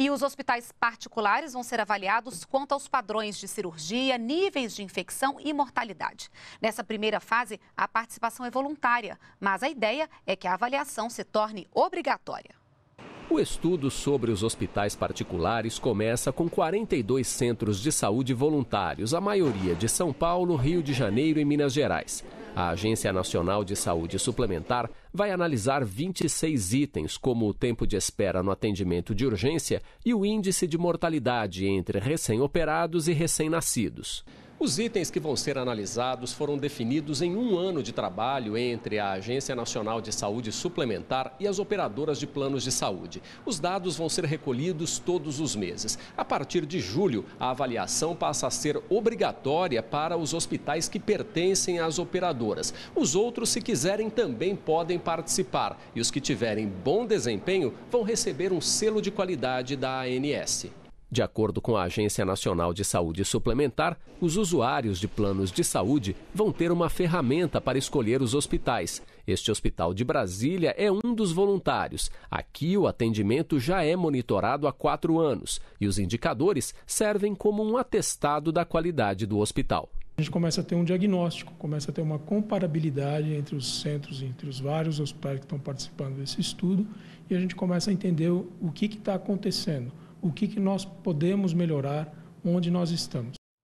E os hospitais particulares vão ser avaliados quanto aos padrões de cirurgia, níveis de infecção e mortalidade. Nessa primeira fase, a participação é voluntária, mas a ideia é que a avaliação se torne obrigatória. O estudo sobre os hospitais particulares começa com 42 centros de saúde voluntários, a maioria de São Paulo, Rio de Janeiro e Minas Gerais. A Agência Nacional de Saúde Suplementar vai analisar 26 itens, como o tempo de espera no atendimento de urgência e o índice de mortalidade entre recém-operados e recém-nascidos. Os itens que vão ser analisados foram definidos em um ano de trabalho entre a Agência Nacional de Saúde Suplementar e as operadoras de planos de saúde. Os dados vão ser recolhidos todos os meses. A partir de julho, a avaliação passa a ser obrigatória para os hospitais que pertencem às operadoras. Os outros, se quiserem, também podem participar. E os que tiverem bom desempenho vão receber um selo de qualidade da ANS. De acordo com a Agência Nacional de Saúde Suplementar, os usuários de planos de saúde vão ter uma ferramenta para escolher os hospitais. Este hospital de Brasília é um dos voluntários. Aqui, o atendimento já é monitorado há quatro anos e os indicadores servem como um atestado da qualidade do hospital. A gente começa a ter um diagnóstico, começa a ter uma comparabilidade entre os centros, entre os vários hospitais que estão participando desse estudo, e a gente começa a entender o que está acontecendo o que, que nós podemos melhorar onde nós estamos.